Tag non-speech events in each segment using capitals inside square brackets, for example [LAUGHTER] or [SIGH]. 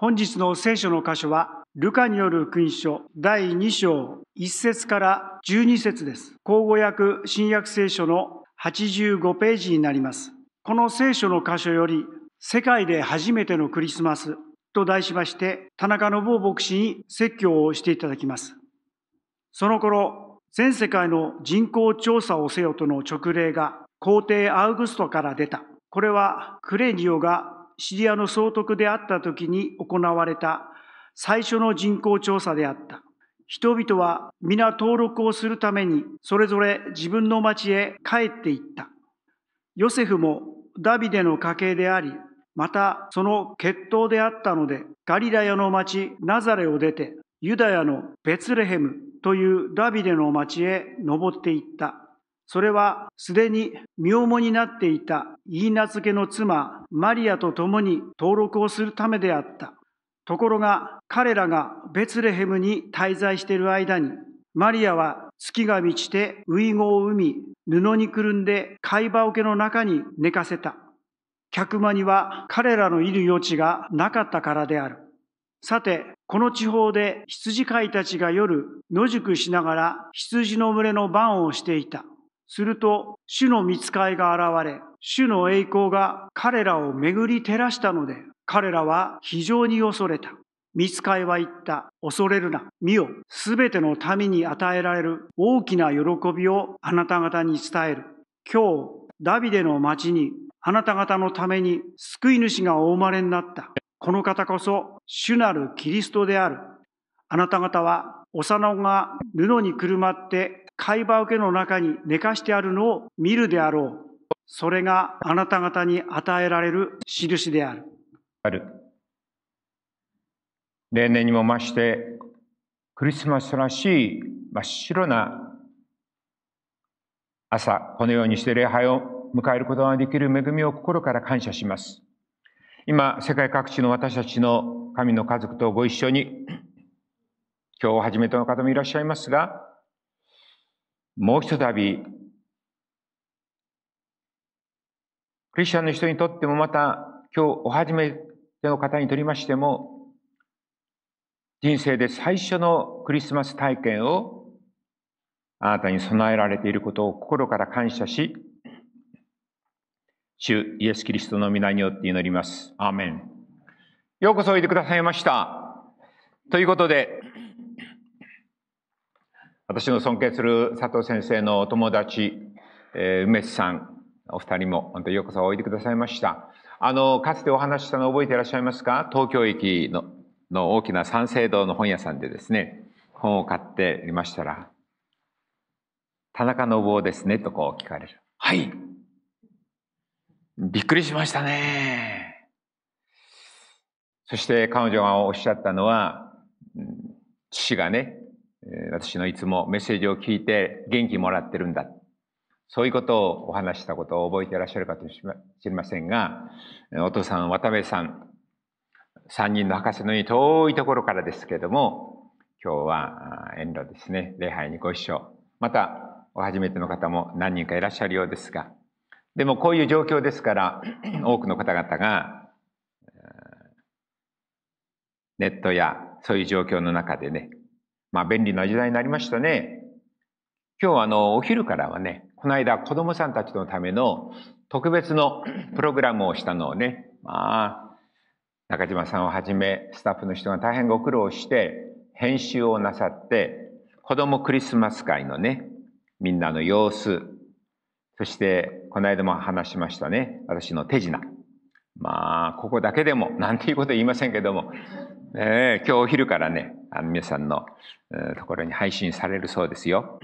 本日の聖書の箇所は、ルカによる福音書第2章1節から12節です。口語訳新約聖書の85ページになります。この聖書の箇所より、世界で初めてのクリスマスと題しまして、田中信夫牧師に説教をしていただきます。その頃、全世界の人口調査をせよとの勅令が皇帝アウグストから出た。これはクレニオがシリアの総督であった時に行われた最初の人口調査であった。人々は皆登録をするためにそれぞれ自分の町へ帰っていった。ヨセフもダビデの家系であり、またその血統であったので、ガリラヤの町ナザレを出て、ユダヤのベツレヘムというダビデの町へ登っていった。それはすでに妙もになっていた言い名付けの妻マリアと共に登録をするためであった。ところが彼らがベツレヘムに滞在している間にマリアは月が満ちて初語を生み布にくるんで貝羽桶の中に寝かせた。客間には彼らのいる余地がなかったからである。さて、この地方で羊飼いたちが夜野宿しながら羊の群れの番をしていた。すると、主の見つかいが現れ、主の栄光が彼らを巡り照らしたので、彼らは非常に恐れた。見つかいは言った。恐れるな。見よ。すべての民に与えられる大きな喜びをあなた方に伝える。今日、ダビデの町にあなた方のために救い主がお生まれになった。この方こそ主なるキリストである。あなた方は幼子が布にくるまって貝羽桶の中に寝かしてあるのを見るであろう。それがあなた方に与えられる印である。ある。例年にも増して、クリスマスらしい真っ白な朝、このようにして礼拝を迎えることができる恵みを心から感謝します。今、世界各地の私たちの神の家族とご一緒に、今日を始めての方もいらっしゃいますが、もう一たび、クリスチャンの人にとってもまた、今日お初めての方にとりましても、人生で最初のクリスマス体験をあなたに備えられていることを心から感謝し、主イエス・キリストの皆によって祈ります。アーメン。ようこそおいでくださいました。ということで、私の尊敬する佐藤先生のお友達、えー、梅津さん、お二人も本当にようこそおいでくださいました。あの、かつてお話ししたの覚えていらっしゃいますか東京駅のの大きな三省堂の本屋さんでですね、本を買っていましたら、田中信夫ですね、とこう聞かれる。はい。びっくりしましたね。そして彼女がおっしゃったのは、父がね、私のいつもメッセージを聞いて元気もらってるんだ。そういうことをお話したことを覚えていらっしゃるかもしれませんが、お父さん、渡部さん、三人の博士のうに遠いところからですけれども、今日は遠路ですね、礼拝にご一緒。また、お初めての方も何人かいらっしゃるようですが、でもこういう状況ですから、[CLEARS THROAT] 多くの方々が、ネットやそういう状況の中でね、まあ、便利な時代になりましたね。今日あの、お昼からはね、この間子供さんたちのための特別のプログラムをしたのをね、まあ、中島さんをはじめスタッフの人が大変ご苦労して編集をなさって、子供クリスマス会のね、みんなの様子、そしてこの間も話しましたね、私の手品。まあ、ここだけでも、なんていうこと言いませんけども、えー、今日お昼からね、あの皆さんの、えー、ところに配信されるそうですよ。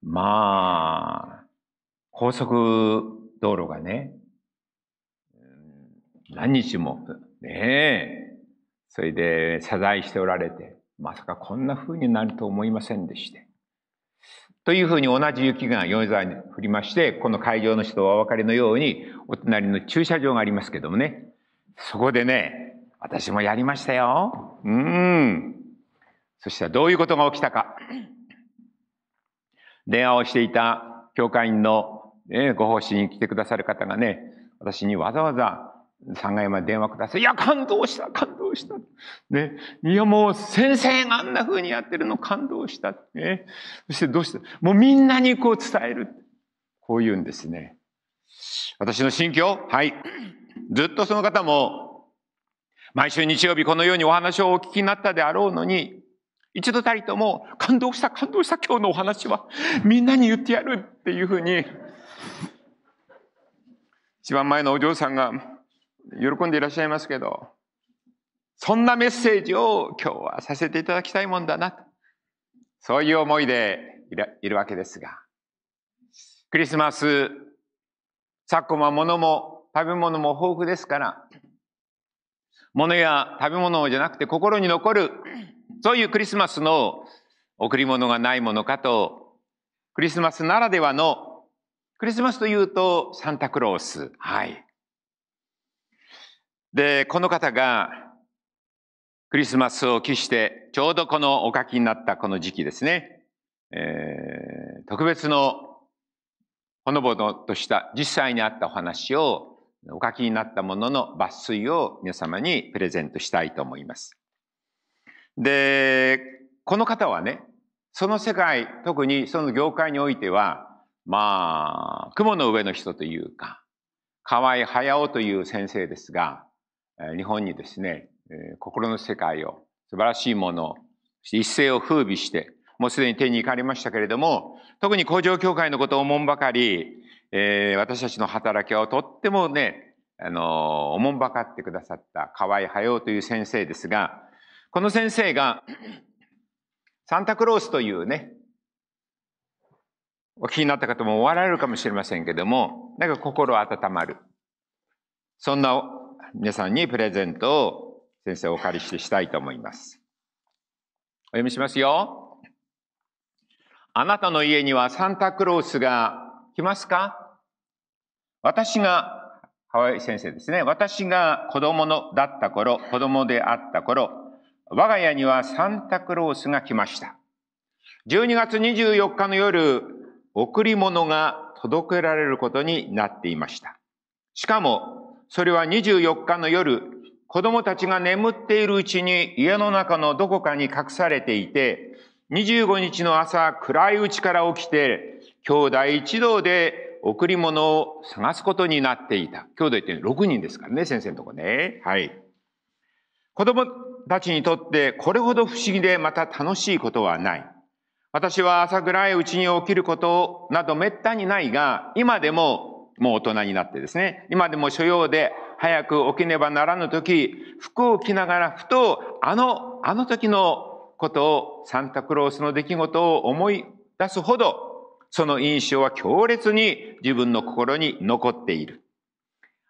まあ、高速道路がね、何日も、ねえ、それで謝罪しておられて、まさかこんな風になると思いませんでして。というふうに同じ雪が米沢に降りまして、この会場の人はお分かりのように、お隣の駐車場がありますけどもね、そこでね、私もやりましたよ。うん。そしたらどういうことが起きたか。電話をしていた教会員の、ね、ご奉仕に来てくださる方がね、私にわざわざ3階まで電話ください。いや、感動した、感動した。ね。いや、もう先生があんな風にやってるの感動した。ね。そしてどうしたもうみんなにこう伝える。こう言うんですね。私の心境はい。ずっとその方も、毎週日曜日このようにお話をお聞きになったであろうのに、一度たりとも、感動した、感動した、今日のお話は、みんなに言ってやるっていうふうに、一番前のお嬢さんが喜んでいらっしゃいますけど、そんなメッセージを今日はさせていただきたいもんだな、そういう思いでいるわけですが、クリスマス、昨今は物も食べ物も豊富ですから、物や食べ物じゃなくて心に残る、そういうクリスマスの贈り物がないものかと、クリスマスならではの、クリスマスというとサンタクロース。はい。で、この方がクリスマスを期して、ちょうどこのお書きになったこの時期ですね、えー、特別のほのぼのとした実際にあったお話をお書きになったものの抜粋を皆様にプレゼントしたいと思います。で、この方はね、その世界、特にその業界においては、まあ、雲の上の人というか、河合駿という先生ですが、日本にですね、心の世界を素晴らしいものを、一世を風靡して、もうすでに手に行かれましたけれども、特に工場協会のことをおもんばかり、えー、私たちの働きをとってもね、あの、おもんばかってくださった河合駿という先生ですが、この先生が、サンタクロースというね、お聞きになった方もおられるかもしれませんけども、なんか心温まる。そんな皆さんにプレゼントを先生お借りしてしたいと思います。お読みしますよ。あなたの家にはサンタクロースが来ますか私が、河合先生ですね。私が子供のだった頃、子供であった頃、我が家にはサンタクロースが来ました。12月24日の夜、贈り物が届けられることになっていました。しかも、それは24日の夜、子供たちが眠っているうちに家の中のどこかに隠されていて、25日の朝暗いうちから起きて兄弟一同で贈り物を探すことになっていた。兄弟って6人ですからね、先生のとこね。はい。子供たちにとってこれほど不思議でまた楽しいことはない。私は朝暗いうちに起きることなど滅多にないが、今でももう大人になってですね、今でも所要で早く起きねばならぬ時、服を着ながらふとあの、あの時のことをサンタクロースの出来事を思い出すほどその印象は強烈に自分の心に残っている。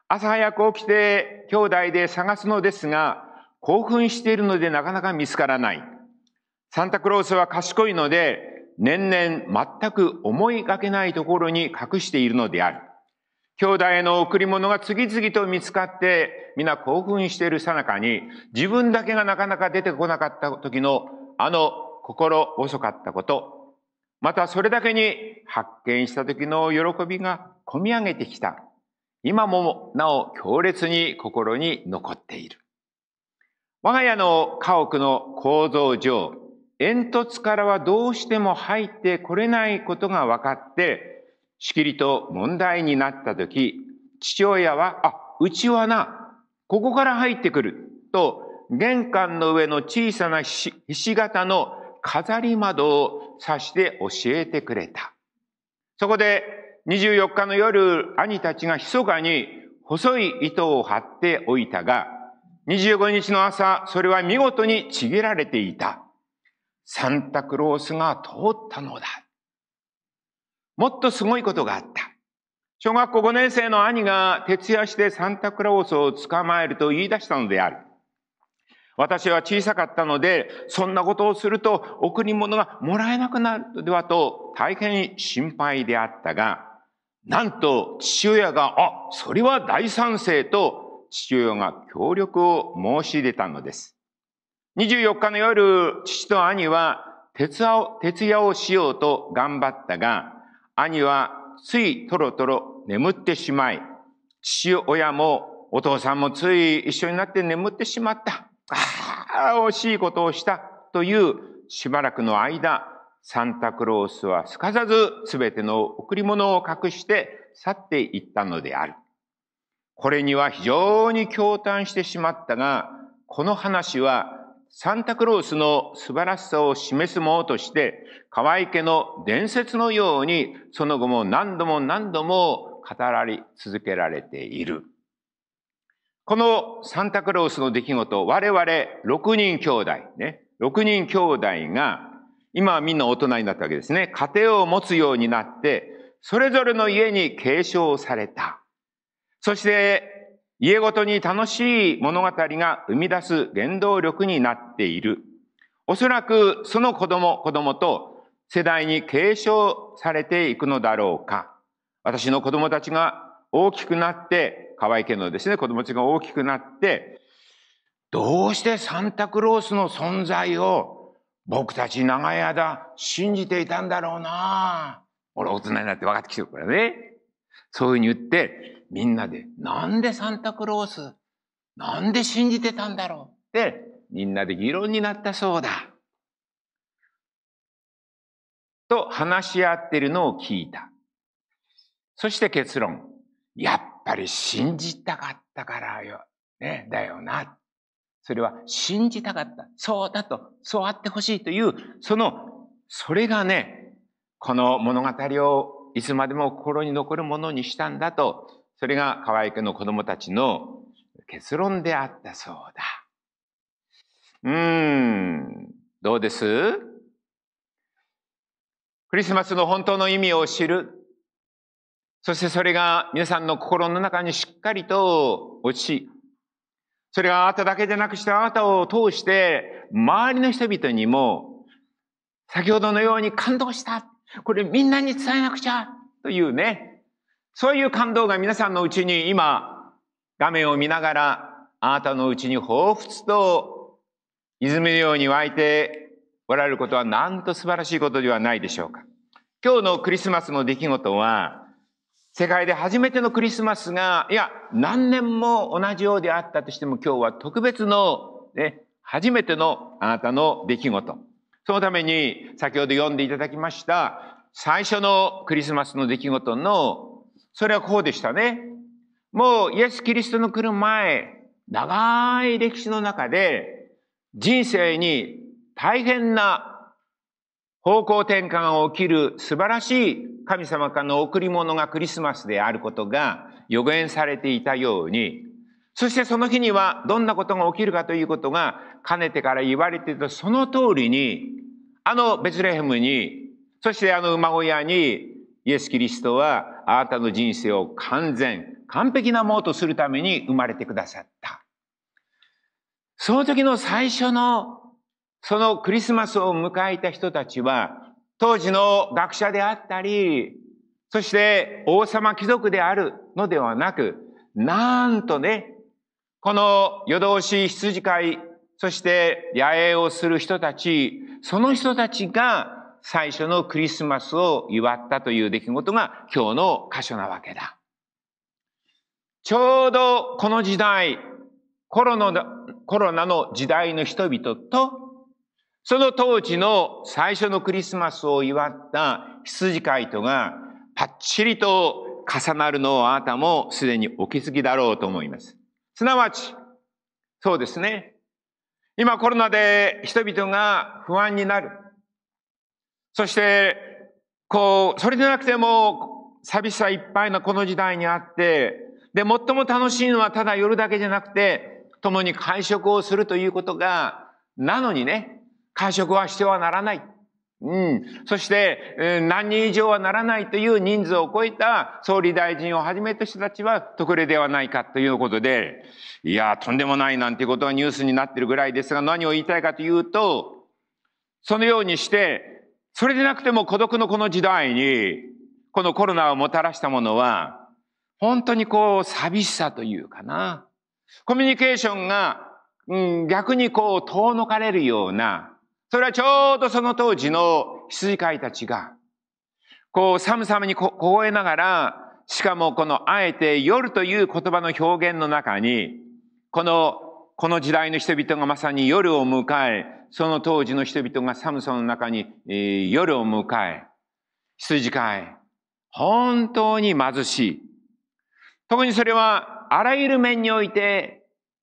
朝早く起きて兄弟で探すのですが、興奮しているのでなかなか見つからない。サンタクロースは賢いので、年々全く思いがけないところに隠しているのである。兄弟への贈り物が次々と見つかって、皆興奮しているさなかに、自分だけがなかなか出てこなかった時の、あの心細かったこと、またそれだけに発見した時の喜びが込み上げてきた。今もなお強烈に心に残っている。我が家の家屋の構造上、煙突からはどうしても入ってこれないことが分かって、しきりと問題になった時、父親は、あ、うちはな、ここから入ってくる、と、玄関の上の小さなひし形の飾り窓を指して教えてくれた。そこで24日の夜、兄たちが密かに細い糸を張っておいたが、25日の朝、それは見事にちぎられていた。サンタクロースが通ったのだ。もっとすごいことがあった。小学校5年生の兄が徹夜してサンタクロースを捕まえると言い出したのである。私は小さかったので、そんなことをすると贈り物がもらえなくなるのではと大変心配であったが、なんと父親が、あ、それは大賛成と父親が協力を申し出たのです。24日の夜、父と兄は徹夜を徹夜をしようと頑張ったが、兄はついとろとろ眠ってしまい、父親もお父さんもつい一緒になって眠ってしまった。ああ、惜しいことをしたというしばらくの間、サンタクロースはすかさず全ての贈り物を隠して去っていったのである。これには非常に驚嘆してしまったが、この話はサンタクロースの素晴らしさを示すものとして、河合家の伝説のようにその後も何度も何度も語られ続けられている。このサンタクロースの出来事、我々6人兄弟、ね、6人兄弟が、今はみんな大人になったわけですね。家庭を持つようになって、それぞれの家に継承された。そして、家ごとに楽しい物語が生み出す原動力になっている。おそらくその子供、子供と世代に継承されていくのだろうか。私の子供たちが大きくなって河合家のですね、子供たちが大きくなって、どうしてサンタクロースの存在を僕たち長い間信じていたんだろうな俺大人になって分かってきてるからね。そういうふうに言って、みんなで、なんでサンタクロースなんで信じてたんだろうって、みんなで議論になったそうだ。と話し合ってるのを聞いた。そして結論。やっぱり信じたかったからよ、ね、だよな。それは信じたかった。そうだと、そうあってほしいという、その、それがね、この物語をいつまでも心に残るものにしたんだと、それが河合家の子供たちの結論であったそうだ。うーん、どうですクリスマスの本当の意味を知るそしてそれが皆さんの心の中にしっかりと落ち、それはあなただけじゃなくしてあなたを通して周りの人々にも先ほどのように感動した。これみんなに伝えなくちゃというね。そういう感動が皆さんのうちに今画面を見ながらあなたのうちに彷彿と泉のように湧いておられることはなんと素晴らしいことではないでしょうか。今日のクリスマスの出来事は世界で初めてのクリスマスが、いや、何年も同じようであったとしても、今日は特別の、ね、初めてのあなたの出来事。そのために、先ほど読んでいただきました、最初のクリスマスの出来事の、それはこうでしたね。もう、イエス・キリストの来る前、長い歴史の中で、人生に大変な方向転換を起きる素晴らしい神様からの贈り物がクリスマスであることが予言されていたように、そしてその日にはどんなことが起きるかということがかねてから言われていたその通りに、あのベツレヘムに、そしてあの馬小屋にイエス・キリストはあなたの人生を完全、完璧なものとするために生まれてくださった。その時の最初のそのクリスマスを迎えた人たちは、当時の学者であったり、そして王様貴族であるのではなく、なんとね、この夜通し羊飼い、そして野営をする人たち、その人たちが最初のクリスマスを祝ったという出来事が今日の箇所なわけだ。ちょうどこの時代、コロナの時代の人々とその当時の最初のクリスマスを祝った羊飼いとがパッチリと重なるのをあなたもすでにお気づきだろうと思います。すなわち、そうですね。今コロナで人々が不安になる。そして、こう、それでなくても寂しさいっぱいなこの時代にあって、で、最も楽しいのはただ夜だけじゃなくて、共に会食をするということが、なのにね、会食はしてはならない。うん。そして、何人以上はならないという人数を超えた総理大臣をはじめとした人たちは特例ではないかということで、いや、とんでもないなんていうことはニュースになってるぐらいですが、何を言いたいかというと、そのようにして、それでなくても孤独のこの時代に、このコロナをもたらしたものは、本当にこう、寂しさというかな。コミュニケーションが、うん、逆にこう、遠のかれるような、それはちょうどその当時の羊飼いたちが、こう寒さに凍えながら、しかもこのあえて夜という言葉の表現の中に、この、この時代の人々がまさに夜を迎え、その当時の人々が寒さの中に、えー、夜を迎え、羊飼い、本当に貧しい。特にそれはあらゆる面において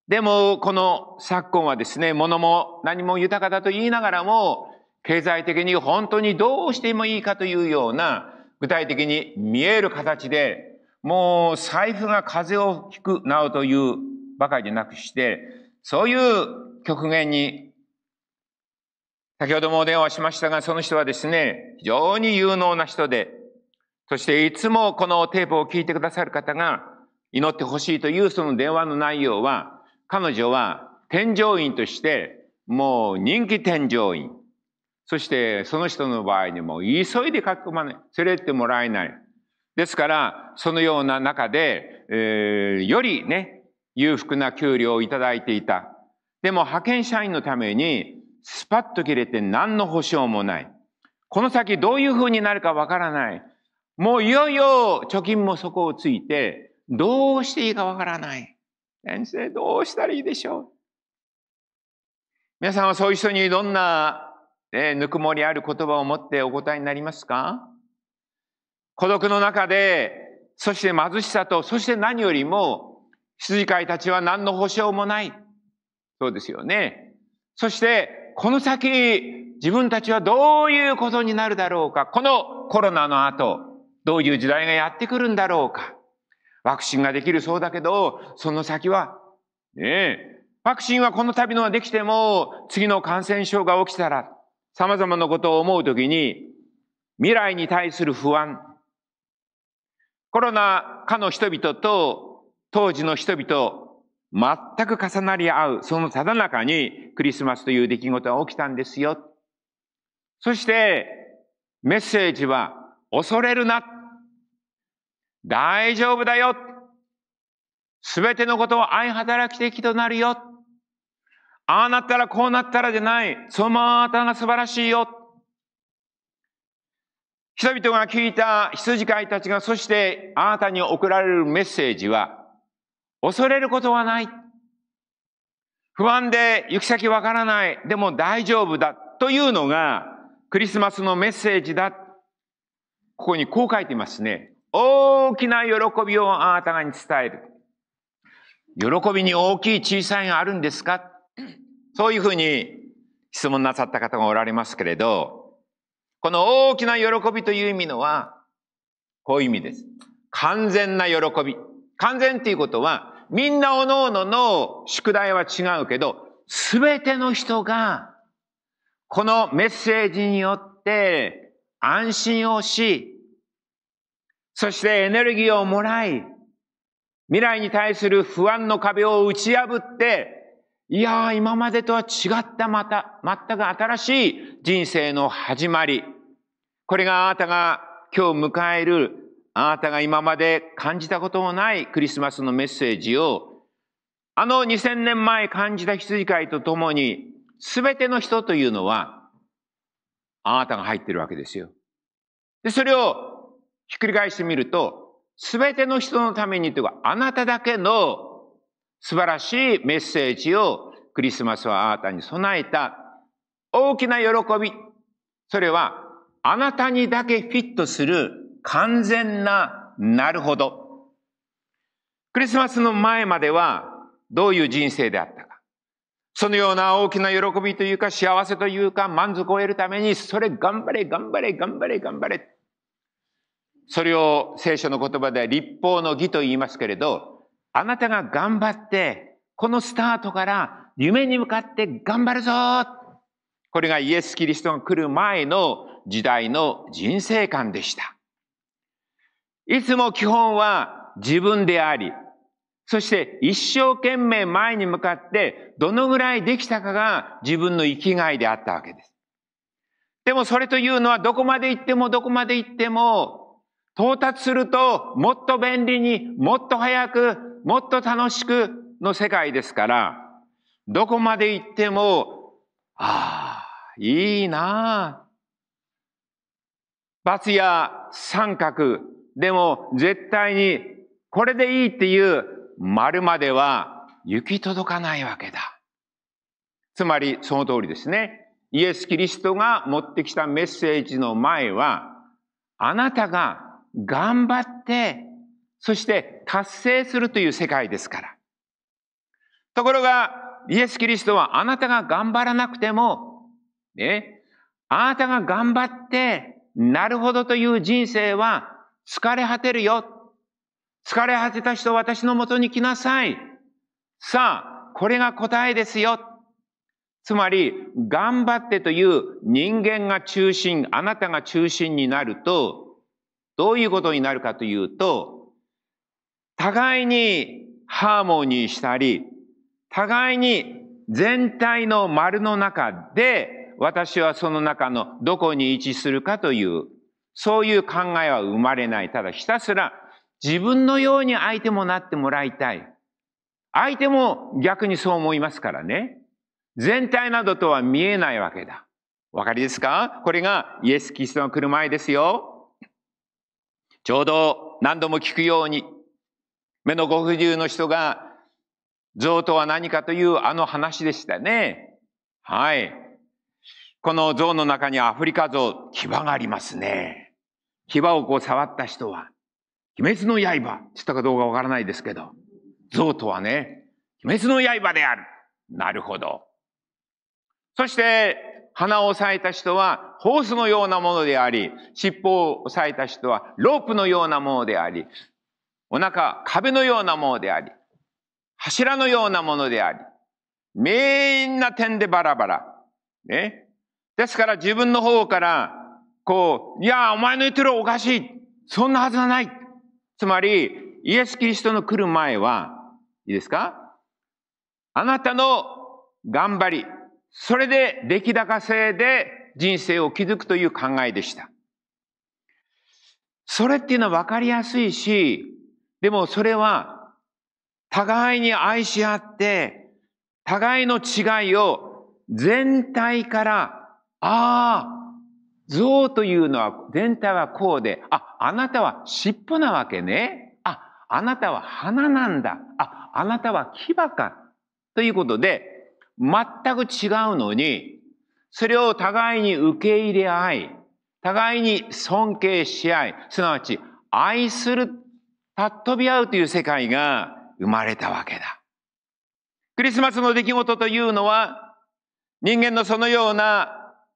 でも、この昨今はですね、物も何も豊かだと言いながらも、経済的に本当にどうしてもいいかというような、具体的に見える形で、もう財布が風を吹くなおというばかりでなくして、そういう極限に、先ほどもお電話しましたが、その人はですね、非常に有能な人で、そしていつもこのテープを聞いてくださる方が祈ってほしいというその電話の内容は、彼女は添乗員としてもう人気添乗員。そしてその人の場合にも急いで書きまね、連れてもらえない。ですから、そのような中で、えー、よりね、裕福な給料をいただいていた。でも派遣社員のためにスパッと切れて何の保証もない。この先どういうふうになるかわからない。もういよいよ貯金も底をついて、どうしていいかわからない。先生、どうしたらいいでしょう皆さんはそういう人にどんな、ね、ぬくもりある言葉を持ってお答えになりますか孤独の中で、そして貧しさと、そして何よりも、羊飼いたちは何の保証もない。そうですよね。そして、この先、自分たちはどういうことになるだろうか。このコロナの後、どういう時代がやってくるんだろうか。ワクチンができるそうだけど、その先は、ねえ、ワクチンはこの度のはできても、次の感染症が起きたら、様々なことを思うときに、未来に対する不安、コロナ禍の人々と当時の人々、全く重なり合う、そのただ中にクリスマスという出来事が起きたんですよ。そして、メッセージは、恐れるな。大丈夫だよ。すべてのことは愛働き的となるよ。ああなったらこうなったらじゃない。そのあなたが素晴らしいよ。人々が聞いた羊飼いたちが、そしてあなたに送られるメッセージは、恐れることはない。不安で行き先わからない。でも大丈夫だ。というのが、クリスマスのメッセージだ。ここにこう書いてますね。大きな喜びをあなたがに伝える。喜びに大きい小さいがあるんですかそういうふうに質問なさった方がおられますけれど、この大きな喜びという意味のは、こういう意味です。完全な喜び。完全っていうことは、みんな各々のの宿題は違うけど、すべての人が、このメッセージによって安心をし、そしてエネルギーをもらい、未来に対する不安の壁を打ち破って、いやー、今までとは違ったまた、全く新しい人生の始まり。これがあなたが今日迎える、あなたが今まで感じたこともないクリスマスのメッセージを、あの2000年前感じた羊飼いとともに、すべての人というのは、あなたが入ってるわけですよ。で、それをひっくり返してみると、すべての人のためにというか、あなただけの素晴らしいメッセージをクリスマスはあなたに備えた大きな喜び。それは、あなたにだけフィットする完全ななるほど。クリスマスの前まではどういう人生であったか。そのような大きな喜びというか幸せというか満足を得るために、それ頑張れ、頑張れ、頑張れ、頑張れ。それを聖書の言葉では立法の義と言いますけれど、あなたが頑張って、このスタートから夢に向かって頑張るぞこれがイエス・キリストが来る前の時代の人生観でした。いつも基本は自分であり、そして一生懸命前に向かってどのぐらいできたかが自分の生きがいであったわけです。でもそれというのはどこまで行ってもどこまで行っても到達すると、もっと便利に、もっと早く、もっと楽しくの世界ですから、どこまで行っても、ああ、いいなあ。罰や三角でも絶対にこれでいいっていう丸までは行き届かないわけだ。つまりその通りですね。イエス・キリストが持ってきたメッセージの前は、あなたが頑張って、そして達成するという世界ですから。ところが、イエス・キリストはあなたが頑張らなくても、ね、あなたが頑張って、なるほどという人生は疲れ果てるよ。疲れ果てた人私のもとに来なさい。さあ、これが答えですよ。つまり、頑張ってという人間が中心、あなたが中心になると、どういうことになるかというと、互いにハーモニーしたり、互いに全体の丸の中で、私はその中のどこに位置するかという、そういう考えは生まれない。ただひたすら自分のように相手もなってもらいたい。相手も逆にそう思いますからね。全体などとは見えないわけだ。わ分かりですかこれがイエス・キリストの車るですよ。ちょうど何度も聞くように、目のご不自由の人が、像とは何かというあの話でしたね。はい。この像の中にアフリカ像、牙がありますね。牙をこう触った人は、鬼滅の刃、知ったかどうかわからないですけど、像とはね、鬼滅の刃である。なるほど。そして、鼻を押さえた人はホースのようなものであり、尻尾を押さえた人はロープのようなものであり、お腹、壁のようなものであり、柱のようなものであり、みんな点でバラバラ。ね。ですから自分の方から、こう、いや、お前の言ってるおかしい。そんなはずはない。つまり、イエス・キリストの来る前は、いいですかあなたの頑張り、それで出来高制で人生を築くという考えでした。それっていうのは分かりやすいし、でもそれは互いに愛し合って、互いの違いを全体から、ああ、象というのは全体はこうで、あ、あなたは尻尾なわけね。あ、あなたは鼻なんだ。あ、あなたは牙か。ということで、全く違うのに、それを互いに受け入れ合い、互いに尊敬し合い、すなわち愛する、たっ飛び合うという世界が生まれたわけだ。クリスマスの出来事というのは、人間のそのような、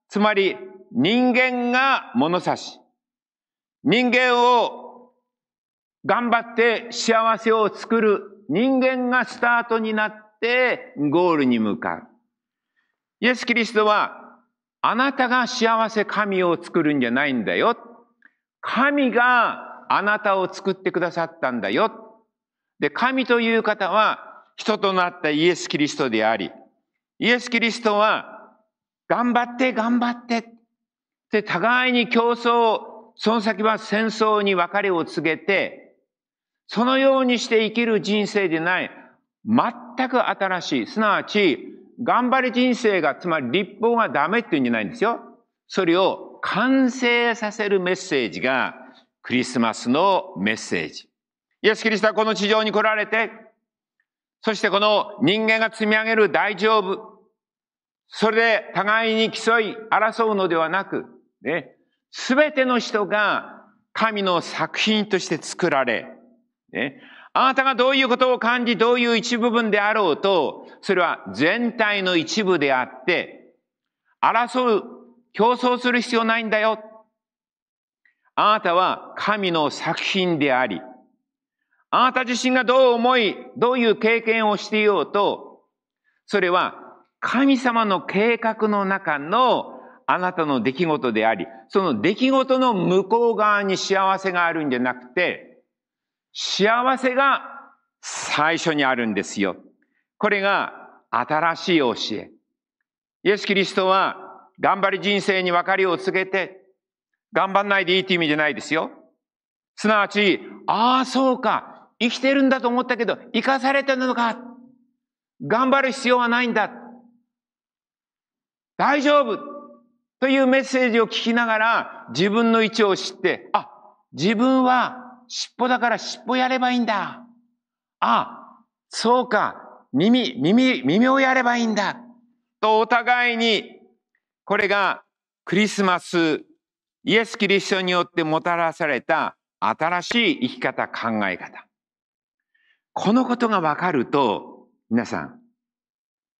つまり人間が物差し、人間を頑張って幸せを作る人間がスタートになっってゴールに向かう。イエス・キリストは、あなたが幸せ神を作るんじゃないんだよ。神があなたを作ってくださったんだよ。で、神という方は人となったイエス・キリストであり、イエス・キリストは、頑張って頑張って、で、互いに競争、その先は戦争に別れを告げて、そのようにして生きる人生でない、全く新しい。すなわち、頑張り人生が、つまり立法がダメって言うんじゃないんですよ。それを完成させるメッセージが、クリスマスのメッセージ。イエス・キリストはこの地上に来られて、そしてこの人間が積み上げる大丈夫。それで互いに競い争うのではなく、ね、すべての人が神の作品として作られ、ね、あなたがどういうことを感じ、どういう一部分であろうと、それは全体の一部であって、争う、競争する必要ないんだよ。あなたは神の作品であり、あなた自身がどう思い、どういう経験をしていようと、それは神様の計画の中のあなたの出来事であり、その出来事の向こう側に幸せがあるんじゃなくて、幸せが最初にあるんですよ。これが新しい教え。イエス・キリストは頑張り人生に別れを告げて、頑張んないでいいって意味じゃないですよ。すなわち、ああ、そうか。生きてるんだと思ったけど、生かされてるのか。頑張る必要はないんだ。大丈夫というメッセージを聞きながら自分の位置を知って、あ、自分は尻尾だから尻尾やればいいんだ。あ、そうか。耳、耳、耳をやればいいんだ。とお互いに、これがクリスマス、イエス・キリストによってもたらされた新しい生き方、考え方。このことがわかると、皆さん、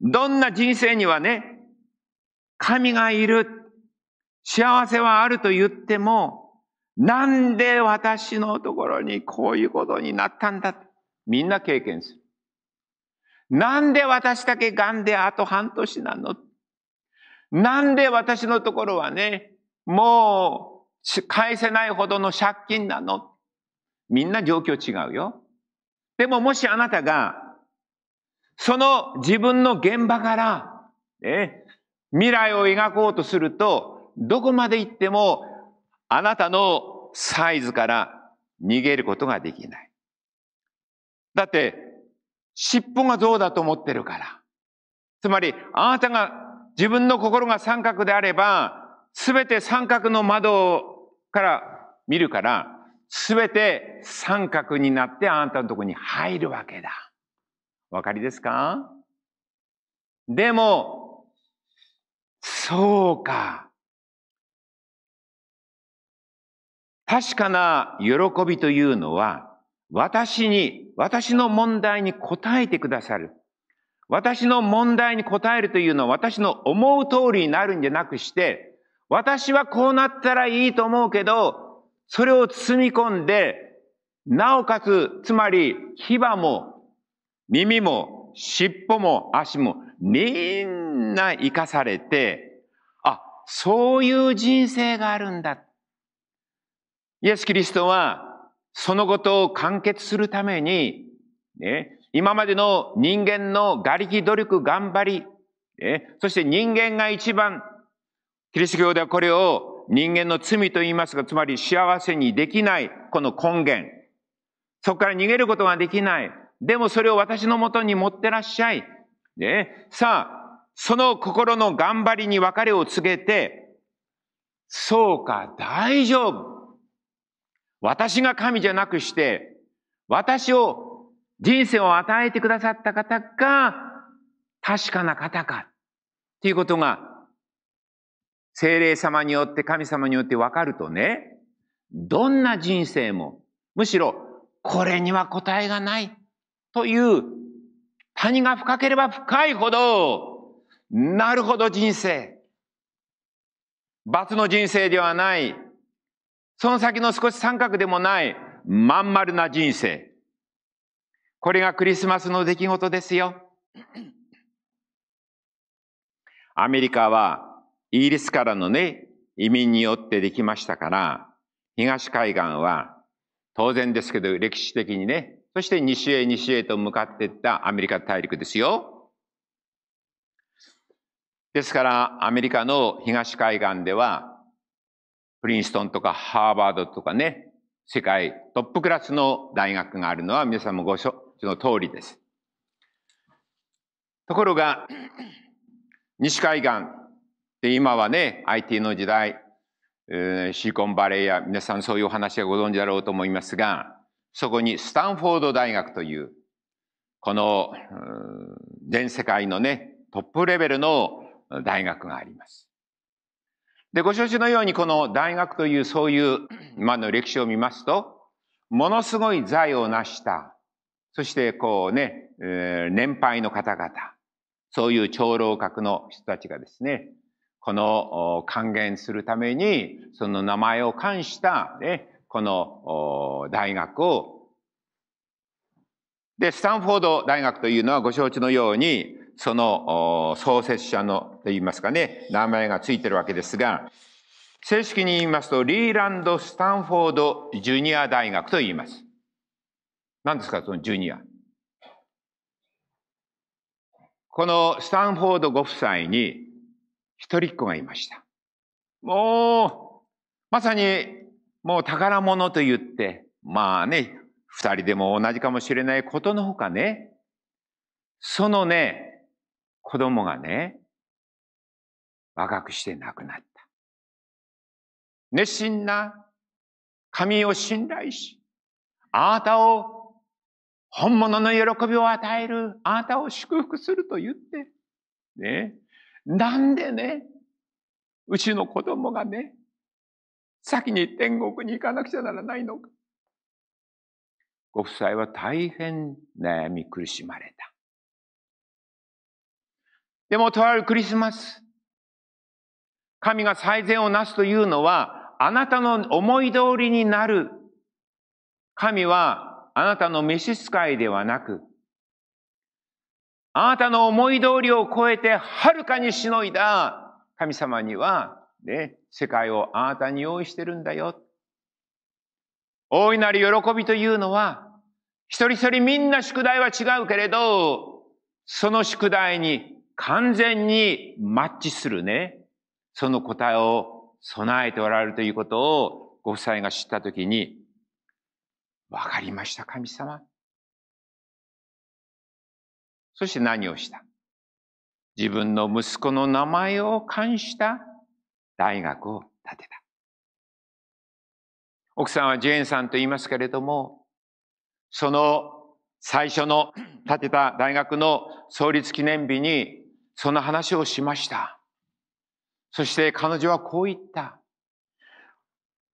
どんな人生にはね、神がいる、幸せはあると言っても、なんで私のところにこういうことになったんだみんな経験する。なんで私だけ癌であと半年なのなんで私のところはね、もう返せないほどの借金なのみんな状況違うよ。でももしあなたが、その自分の現場から、ね、未来を描こうとすると、どこまで行ってもあなたのサイズから逃げることができない。だって、尻尾が象だと思ってるから。つまり、あなたが自分の心が三角であれば、すべて三角の窓から見るから、すべて三角になってあなたのとこに入るわけだ。わかりですかでも、そうか。確かな喜びというのは、私に、私の問題に答えてくださる。私の問題に答えるというのは私の思う通りになるんじゃなくして、私はこうなったらいいと思うけど、それを包み込んで、なおかつ、つまり、牙も、耳も、尻尾も、足も、みんな生かされて、あ、そういう人生があるんだ。イエス・キリストは、そのことを完結するために、ね、今までの人間の瓦礫努力頑張り、ね、そして人間が一番、キリスト教ではこれを人間の罪と言いますが、つまり幸せにできないこの根源。そこから逃げることができない。でもそれを私のもとに持ってらっしゃい。ね、さあ、その心の頑張りに別れを告げて、そうか、大丈夫。私が神じゃなくして、私を、人生を与えてくださった方か、確かな方か、っていうことが、精霊様によって、神様によってわかるとね、どんな人生も、むしろ、これには答えがない、という、谷が深ければ深いほど、なるほど人生。罰の人生ではない、その先の少し三角でもないまん丸な人生。これがクリスマスの出来事ですよ。アメリカはイギリスからのね、移民によってできましたから、東海岸は当然ですけど歴史的にね、そして西へ西へと向かっていったアメリカ大陸ですよ。ですからアメリカの東海岸ではプリンストンとかハーバードとかね、世界トップクラスの大学があるのは皆さんもご承知の通りです。ところが、西海岸で今はね、IT の時代、シリコンバレーや皆さんそういうお話はご存知だろうと思いますが、そこにスタンフォード大学という、この全世界のね、トップレベルの大学があります。で、ご承知のようにこの大学というそういう、まあの歴史を見ますと、ものすごい財を成した、そしてこうね、えー、年配の方々、そういう長老閣の人たちがですね、この還元するために、その名前を冠した、ね、この大学を、で、スタンフォード大学というのはご承知のように、その創設者のといいますかね、名前がついてるわけですが、正式に言いますと、リーランド・スタンフォード・ジュニア大学と言います。何ですか、そのジュニア。このスタンフォードご夫妻に一人っ子がいました。もう、まさにもう宝物と言って、まあね、二人でも同じかもしれないことのほかね、そのね、子供がね、若くして亡くなった。熱心な神を信頼し、あなたを本物の喜びを与える、あなたを祝福すると言って、ね、なんでね、うちの子供がね、先に天国に行かなくちゃならないのか。ご夫妻は大変悩み苦しまれた。でもとあるクリスマス。神が最善をなすというのは、あなたの思い通りになる。神はあなたの召使いではなく、あなたの思い通りを超えてはるかにしのいだ神様には、ね、世界をあなたに用意してるんだよ。大いなる喜びというのは、一人一人みんな宿題は違うけれど、その宿題に完全にマッチするね、その答えを備えておられるということをご夫妻が知ったときに、わかりました、神様。そして何をした自分の息子の名前を冠した大学を建てた。奥さんはジェーンさんと言いますけれども、その最初の建てた大学の創立記念日にその話をしました。そして彼女はこう言った。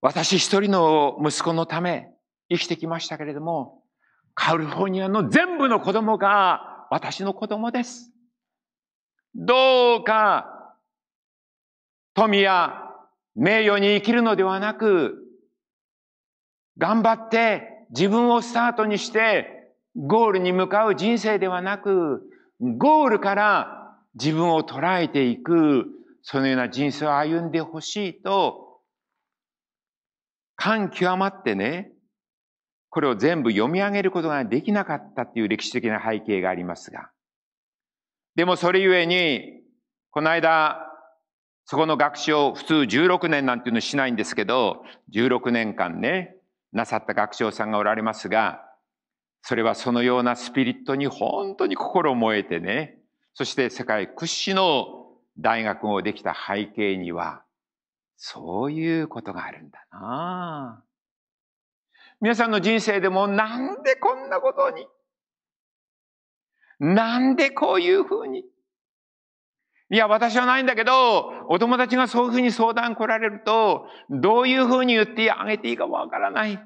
私一人の息子のため生きてきましたけれども、カリフォルニアの全部の子供が私の子供です。どうか富や名誉に生きるのではなく、頑張って自分をスタートにしてゴールに向かう人生ではなく、ゴールから自分を捉えていく、そのような人生を歩んでほしいと、感極まってね、これを全部読み上げることができなかったっていう歴史的な背景がありますが。でもそれゆえに、この間、そこの学習を普通16年なんていうのしないんですけど、16年間ね、なさった学長さんがおられますが、それはそのようなスピリットに本当に心を燃えてね、そして世界屈指の大学をできた背景には、そういうことがあるんだな皆さんの人生でもなんでこんなことになんでこういうふうにいや、私はないんだけど、お友達がそういうふうに相談来られると、どういうふうに言ってあげていいかわからない。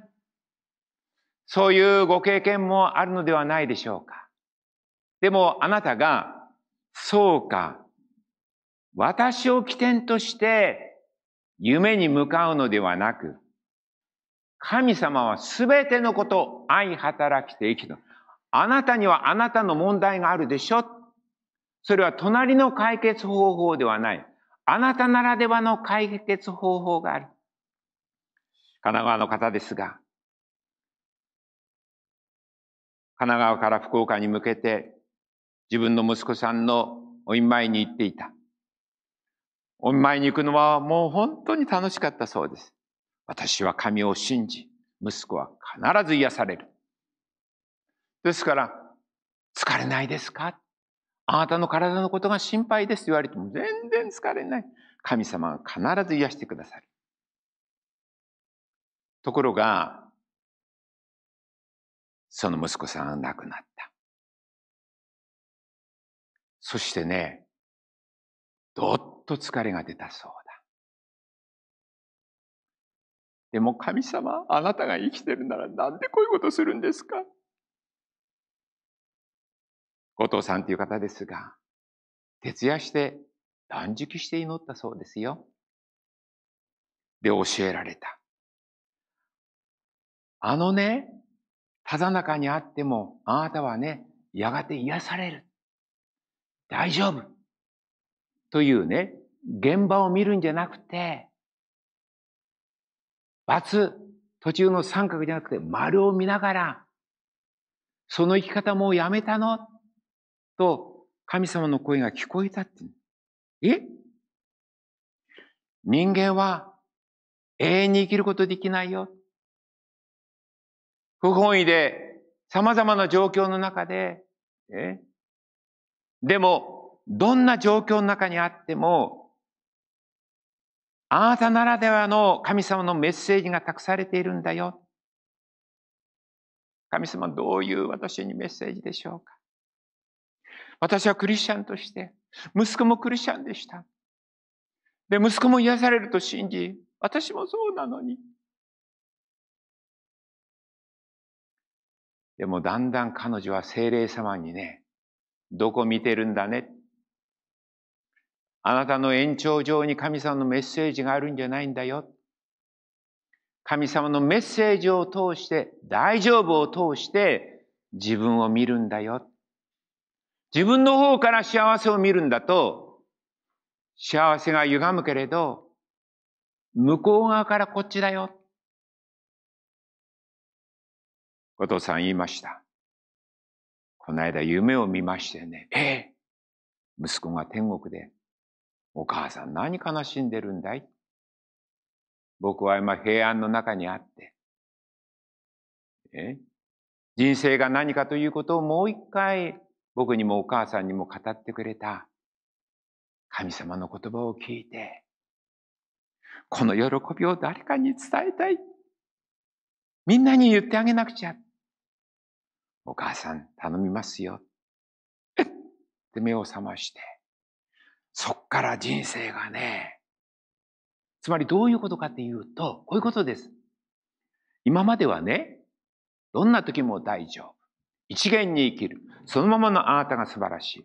そういうご経験もあるのではないでしょうか。でも、あなたがそうか。私を起点として夢に向かうのではなく、神様はすべてのことを愛働きて生きる。あなたにはあなたの問題があるでしょ。それは隣の解決方法ではない。あなたならではの解決方法がある。神奈川の方ですが、神奈川から福岡に向けて自分の息子さんのお見舞いに行っていた。お見舞いに行くのはもう本当に楽しかったそうです。私は神を信じ、息子は必ず癒される。ですから、疲れないですかあなたの体のことが心配ですと言われても全然疲れない。神様が必ず癒してくださる。ところが、その息子さんは亡くなった。そしてね、どっと疲れが出たそうだ。でも神様、あなたが生きてるならなんでこういうことするんですか後藤さんという方ですが、徹夜して断食して祈ったそうですよ。で、教えられた。あのね、ただ中にあっても、あなたはね、やがて癒される。大丈夫というね、現場を見るんじゃなくて、罰、途中の三角じゃなくて丸を見ながら、その生き方もうやめたのと神様の声が聞こえたって。え人間は永遠に生きることできないよ。不本意で様々な状況の中で、えでも、どんな状況の中にあっても、あなたならではの神様のメッセージが託されているんだよ。神様どういう私にメッセージでしょうか私はクリスチャンとして、息子もクリスチャンでした。で、息子も癒されると信じ、私もそうなのに。でもだんだん彼女は精霊様にね、どこ見てるんだね。あなたの延長上に神様のメッセージがあるんじゃないんだよ。神様のメッセージを通して、大丈夫を通して自分を見るんだよ。自分の方から幸せを見るんだと、幸せが歪むけれど、向こう側からこっちだよ。お父さん言いました。この間夢を見ましてね、え息子が天国で、お母さん何悲しんでるんだい僕は今平安の中にあって、え人生が何かということをもう一回僕にもお母さんにも語ってくれた神様の言葉を聞いて、この喜びを誰かに伝えたい。みんなに言ってあげなくちゃ。お母さん頼みますよ。っ [LAUGHS] て目を覚まして、そっから人生がね、つまりどういうことかっていうと、こういうことです。今まではね、どんな時も大丈夫。一元に生きる。そのままのあなたが素晴らしい。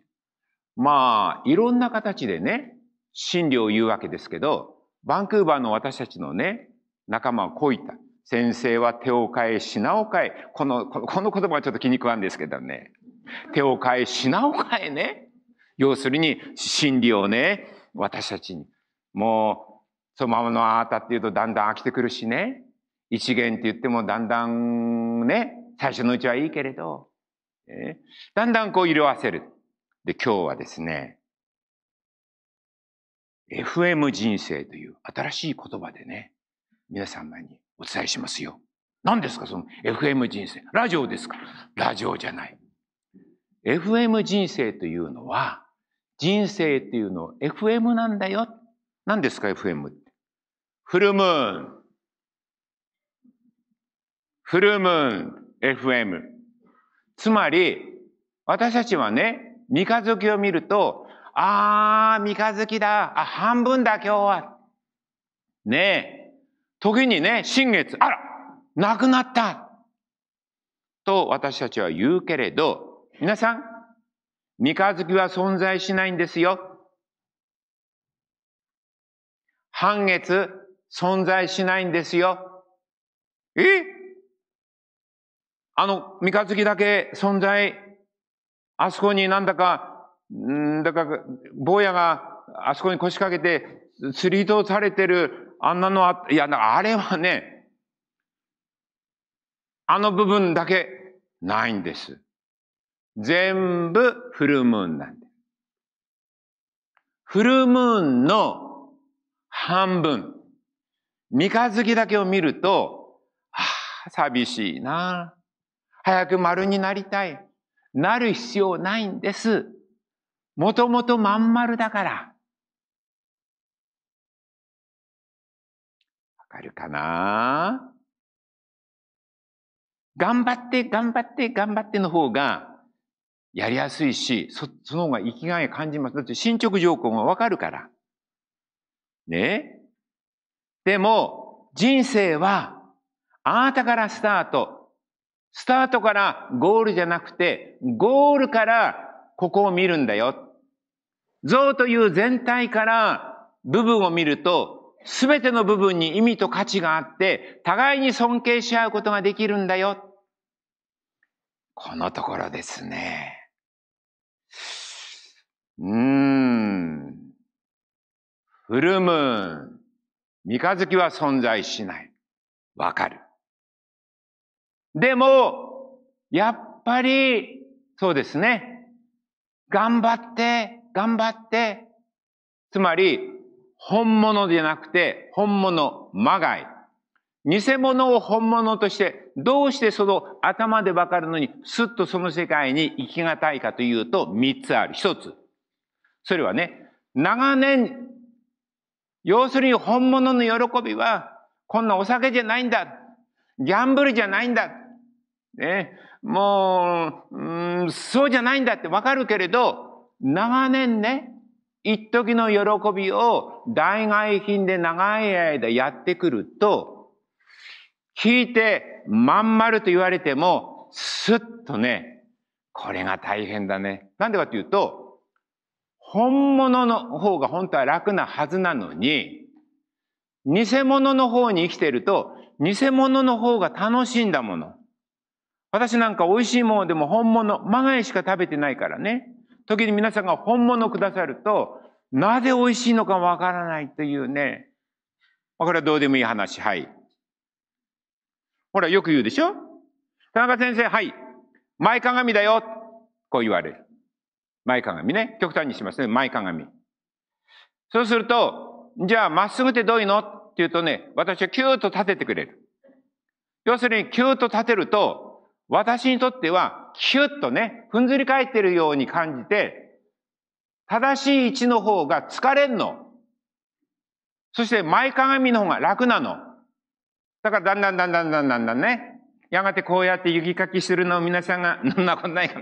まあ、いろんな形でね、真理を言うわけですけど、バンクーバーの私たちのね、仲間はこう言った。先生は手を変え、品を変え。この、この言葉はちょっと気に食わんですけどね。手を変え、品を変えね。要するに、真理をね、私たちに。もう、そのままのあなたっていうとだんだん飽きてくるしね。一元って言ってもだんだんね、最初のうちはいいけれど、だんだんこう色あせる。で、今日はですね、FM 人生という新しい言葉でね、皆様にお伝えしますよ。何ですかその FM 人生。ラジオですかラジオじゃない。FM 人生というのは、人生っていうの FM なんだよ。何ですか FM って。フルムーン。フルムーン FM。つまり、私たちはね、三日月を見ると、あー、三日月だ。あ、半分だ今日は。ねえ。時にね、新月、あらなくなったと私たちは言うけれど、皆さん、三日月は存在しないんですよ。半月、存在しないんですよ。えあの、三日月だけ存在、あそこになんだか、んだか、坊やがあそこに腰掛けて、釣り糸をされてるあんなのあ、いや、あれはね、あの部分だけないんです。全部フルムーンなんです。フルムーンの半分、三日月だけを見ると、はあ、寂しいな。早く丸になりたい。なる必要ないんです。もともとまん丸だから。かるかな頑張って、頑張って、頑張っての方が、やりやすいし、そ、その方が生きがいを感じます。だって進捗状況がわかるから。ねでも、人生は、あなたからスタート。スタートからゴールじゃなくて、ゴールからここを見るんだよ。像という全体から部分を見ると、すべての部分に意味と価値があって、互いに尊敬し合うことができるんだよ。このところですね。うーん。フルムーン。三日月は存在しない。わかる。でも、やっぱり、そうですね。頑張って、頑張って。つまり、本物じゃなくて、本物、まがい。偽物を本物として、どうしてその頭でわかるのに、すっとその世界に行きがたいかというと、三つある。一つ。それはね、長年、要するに本物の喜びは、こんなお酒じゃないんだ。ギャンブルじゃないんだ。ね、もう、うん、そうじゃないんだってわかるけれど、長年ね、一時の喜びを代替品で長い間やってくると、聞いてまん丸と言われても、すっとね、これが大変だね。なんでかというと、本物の方が本当は楽なはずなのに、偽物の方に生きてると、偽物の方が楽しいんだもの。私なんか美味しいものでも本物、まがいしか食べてないからね。時に皆さんが本物をくださると、なぜ美味しいのかわからないというね。これはどうでもいい話。はい。ほら、よく言うでしょ田中先生、はい。前鏡だよ。こう言われる。前鏡ね。極端にしますね。前鏡。そうすると、じゃあ、まっすぐってどういうのって言うとね、私はキューッと立ててくれる。要するに、キューッと立てると、私にとっては、キュッとね、踏んずり返ってるように感じて、正しい位置の方が疲れんの。そして前鏡の方が楽なの。だからだんだんだんだんだんだんだんね、やがてこうやって雪かきするのを皆さんが、なんなことないか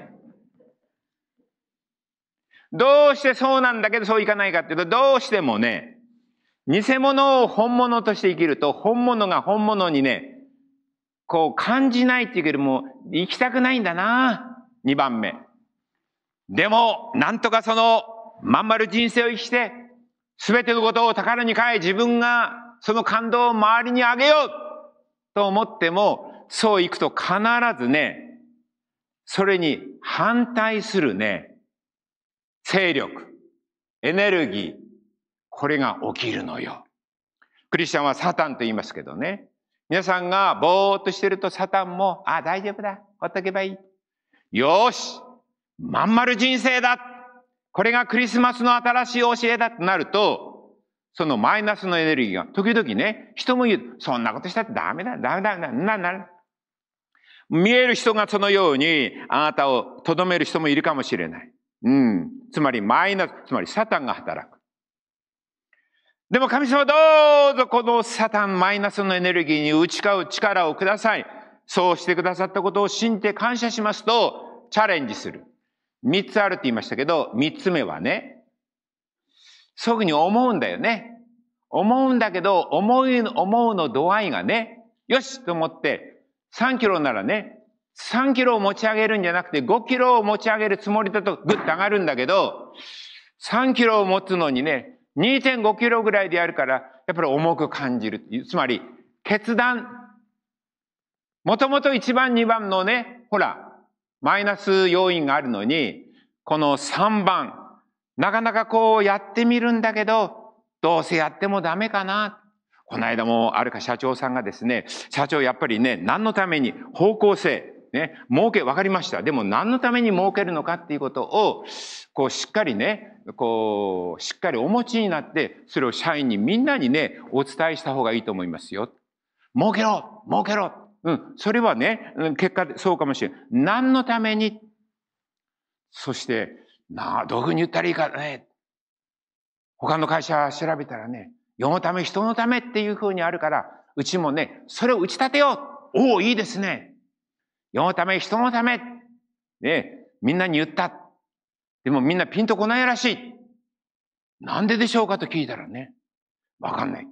どうしてそうなんだけどそういかないかっていうと、どうしてもね、偽物を本物として生きると、本物が本物にね、こう感じないっていうけども、行きたくないんだな。二番目。でも、なんとかその、まん丸人生を生きて、すべてのことを宝に変え、自分がその感動を周りにあげようと思っても、そう行くと必ずね、それに反対するね、勢力、エネルギー、これが起きるのよ。クリスチャンはサタンと言いますけどね。皆さんがぼーっとしてるとサタンも、あ、大丈夫だ。ほっとけばいい。よしまん丸人生だこれがクリスマスの新しい教えだとなると、そのマイナスのエネルギーが、時々ね、人も言う、そんなことしたってダメだ、ダメだ、な、な、な。見える人がそのように、あなたをとどめる人もいるかもしれない。うん。つまりマイナス、つまりサタンが働く。でも神様どうぞこのサタンマイナスのエネルギーに打ち勝う力をください。そうしてくださったことを信じて感謝しますと、チャレンジする。三つあるって言いましたけど、三つ目はね、そういうふうに思うんだよね。思うんだけど、思い、思うの度合いがね、よしと思って、3キロならね、3キロを持ち上げるんじゃなくて5キロを持ち上げるつもりだとグッと上がるんだけど、3キロを持つのにね、2.5キロぐらいでやるから、やっぱり重く感じる。つまり、決断。もともと1番、2番のね、ほら、マイナス要因があるのに、この3番、なかなかこうやってみるんだけど、どうせやってもダメかな。この間もあるか社長さんがですね、社長やっぱりね、何のために方向性、ね、儲け、わかりました。でも何のために儲けるのかっていうことを、こう、しっかりね、こう、しっかりお持ちになって、それを社員にみんなにね、お伝えした方がいいと思いますよ。儲けろ儲けろうん、それはね、結果、そうかもしれん。何のためにそして、なあ、どういうふうに言ったらいいかね。他の会社調べたらね、世のため、人のためっていうふうにあるから、うちもね、それを打ち立てようおお、いいですね世のため、人のため、ね、みんなに言った。でもみんなピンとこないらしい。なんででしょうかと聞いたらね、わかんない。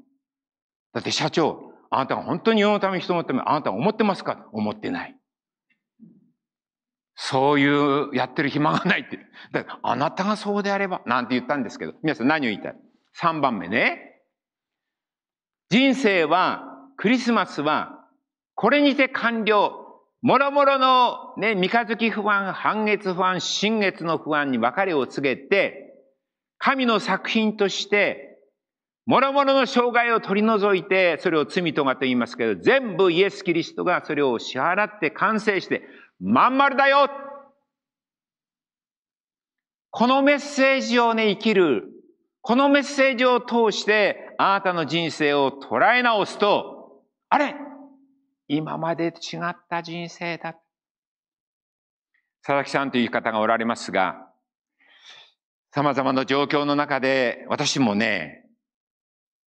だって社長、あなたが本当に世のため、人のため、あなたが思ってますか思ってない。そういうやってる暇がないって。だから、あなたがそうであれば、なんて言ったんですけど、皆さん何を言いたい ?3 番目ね。人生は、クリスマスは、これにて完了。もろもろのね、三日月不安、半月不安、新月の不安に別れを告げて、神の作品として、もろもろの障害を取り除いて、それを罪とがと言いますけど、全部イエス・キリストがそれを支払って完成して、まん丸だよこのメッセージをね、生きる。このメッセージを通して、あなたの人生を捉え直すと、あれ今まで違った人生だ。佐々木さんという方がおられますが、様々な状況の中で、私もね、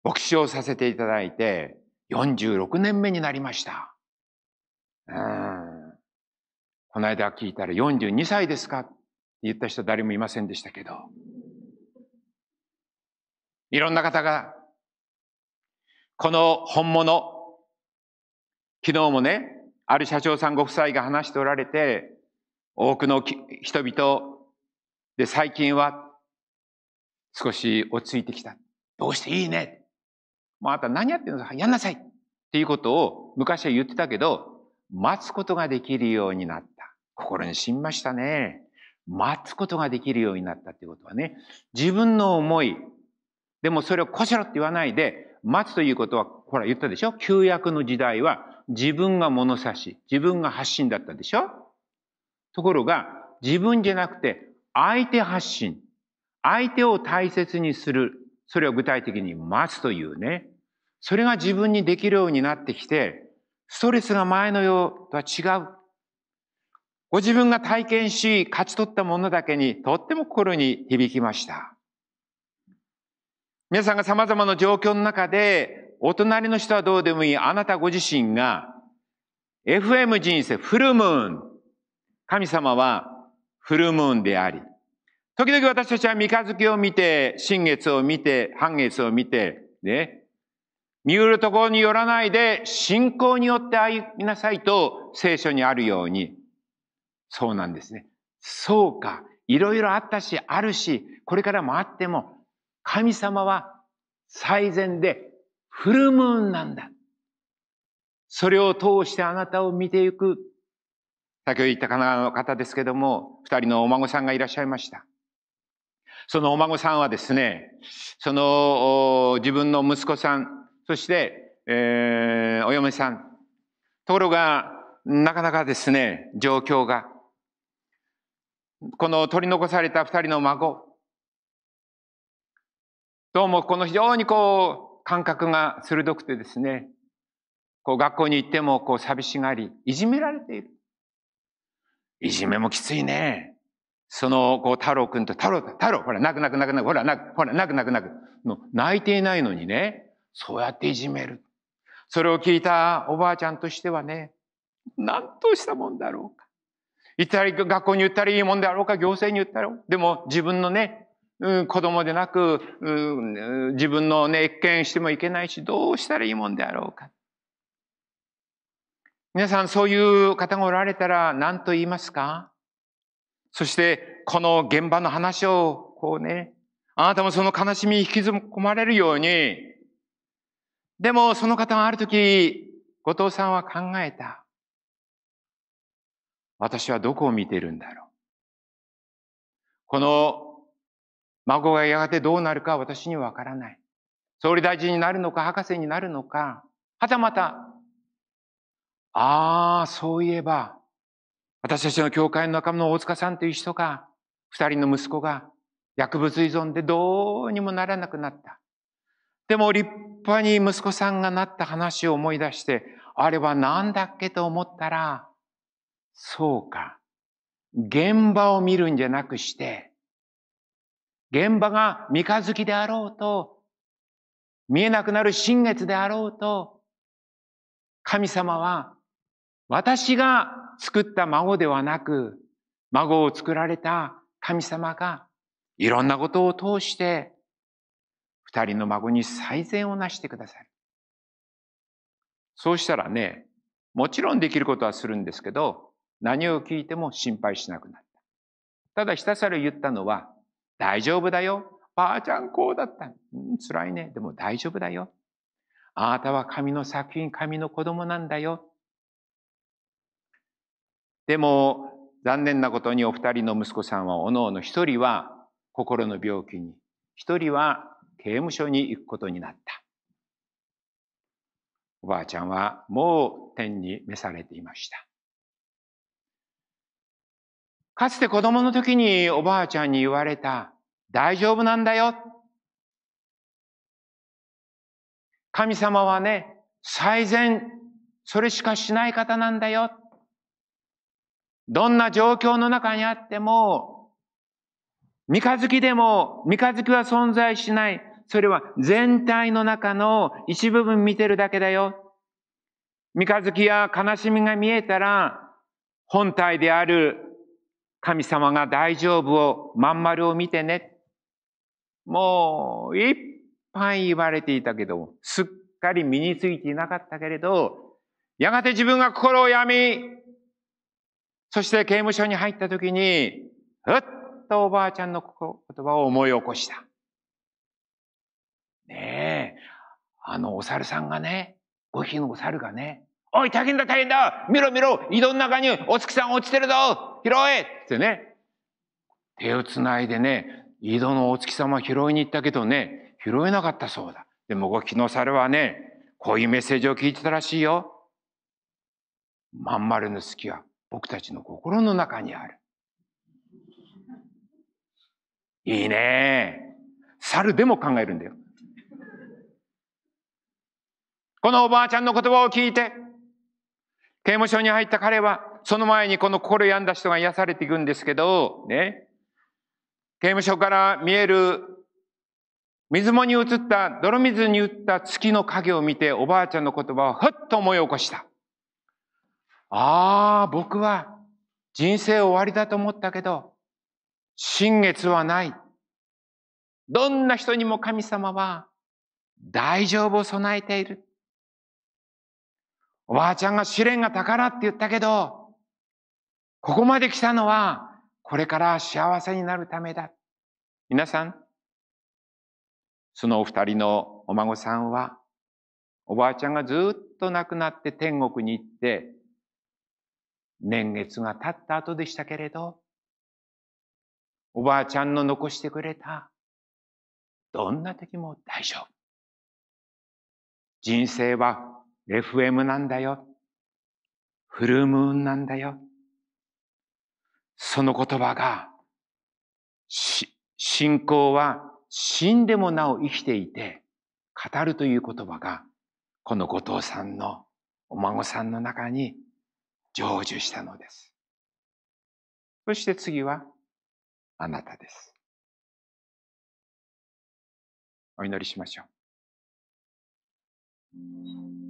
牧師をさせていただいて、46年目になりました。うん。この間聞いたら42歳ですかって言った人誰もいませんでしたけど、いろんな方が、この本物、昨日もね、ある社長さんご夫妻が話しておられて、多くの人々で最近は少し落ち着いてきた。どうしていいね。もうあなた何やってんのやんなさいっていうことを昔は言ってたけど、待つことができるようになった。心に染みましたね。待つことができるようになったっていうことはね、自分の思い、でもそれをこしろって言わないで、待つということは、ほら言ったでしょ旧約の時代は自分が物差し、自分が発信だったでしょところが、自分じゃなくて、相手発信。相手を大切にする。それを具体的に待つというね。それが自分にできるようになってきて、ストレスが前のようとは違う。ご自分が体験し、勝ち取ったものだけに、とっても心に響きました。皆さんが様々な状況の中で、お隣の人はどうでもいい。あなたご自身が、FM 人生、フルムーン。神様はフルムーンであり。時々私たちは三日月を見て、新月を見て、半月を見て、ね。見うるところによらないで、信仰によって歩みなさいと聖書にあるように。そうなんですね。そうか。いろいろあったし、あるし、これからもあっても、神様は最善でフルムーンなんだ。それを通してあなたを見ていく。先ほど言った神奈川の方ですけども、二人のお孫さんがいらっしゃいました。そのお孫さんはですね、その自分の息子さん、そして、えー、お嫁さん。ところが、なかなかですね、状況が。この取り残された二人の孫。どうもこの非常にこう、感覚が鋭くてですね、こう学校に行ってもこう寂しがり、いじめられている。いじめもきついね。その、こう、太郎くんと、太郎、太郎、ほら、泣く泣く泣く泣く、ほら、泣く、ほら、泣く泣く泣く。の泣いていないのにね、そうやっていじめる。それを聞いたおばあちゃんとしてはね、何としたもんだろうか。行ったり、学校に言ったらいいもんであろうか、行政に言ったら、でも、自分のね、うん、子供でなく、うん、自分のね、一権してもいけないし、どうしたらいいもんであろうか。皆さん、そういう方がおられたら何と言いますかそして、この現場の話を、こうね、あなたもその悲しみに引きず込まれるように、でも、その方がある時、後藤さんは考えた。私はどこを見ているんだろう。この孫がやがてどうなるか私にはわからない。総理大臣になるのか、博士になるのか、はたまた、ああ、そういえば、私たちの教会の仲間の大塚さんという人が、二人の息子が薬物依存でどうにもならなくなった。でも立派に息子さんがなった話を思い出して、あれは何だっけと思ったら、そうか。現場を見るんじゃなくして、現場が三日月であろうと、見えなくなる新月であろうと、神様は私が作った孫ではなく、孫を作られた神様がいろんなことを通して、二人の孫に最善をなしてくださる。そうしたらね、もちろんできることはするんですけど、何を聞いても心配しなくなった。ただひたすら言ったのは、大丈夫だよ。ばあちゃんこうだった。うん、辛いね。でも大丈夫だよ。あなたは神の作品、神の子供なんだよ。でも、残念なことにお二人の息子さんは、おのおの一人は心の病気に、一人は刑務所に行くことになった。おばあちゃんはもう天に召されていました。かつて子供の時におばあちゃんに言われた、大丈夫なんだよ。神様はね、最善、それしかしない方なんだよ。どんな状況の中にあっても、三日月でも、三日月は存在しない。それは全体の中の一部分見てるだけだよ。三日月や悲しみが見えたら、本体である神様が大丈夫を、まん丸を見てね。もう、いっぱい言われていたけどすっかり身についていなかったけれど、やがて自分が心を病み、そして刑務所に入った時に、ふっとおばあちゃんの言葉を思い起こした。ねえ、あのお猿さんがね、ごひのお猿がね、おい、大変だ、大変だ見ろ見ろ井戸の中にお月さん落ちてるぞ拾え!」ってね手をつないでね井戸のお月様拾いに行ったけどね拾えなかったそうだ。でもごきの猿はねこういうメッセージを聞いてたらしいよ。まん丸の隙は僕たちの心の中にある。いいね猿でも考えるんだよ。このおばあちゃんの言葉を聞いて、刑務所に入った彼は、その前にこの心病んだ人が癒されていくんですけど、ね、刑務所から見える水もに映った、泥水に映った月の影を見て、おばあちゃんの言葉をふっと思い起こした。ああ、僕は人生終わりだと思ったけど、新月はない。どんな人にも神様は大丈夫を備えている。おばあちゃんが試練が宝って言ったけど、ここまで来たのは、これから幸せになるためだ。皆さん、そのお二人のお孫さんは、おばあちゃんがずっと亡くなって天国に行って、年月が経った後でしたけれど、おばあちゃんの残してくれた、どんな時も大丈夫。人生は FM なんだよ。フルムーンなんだよ。その言葉が、信仰は死んでもなお生きていて、語るという言葉が、この後藤さんのお孫さんの中に成就したのです。そして次は、あなたです。お祈りしましょう。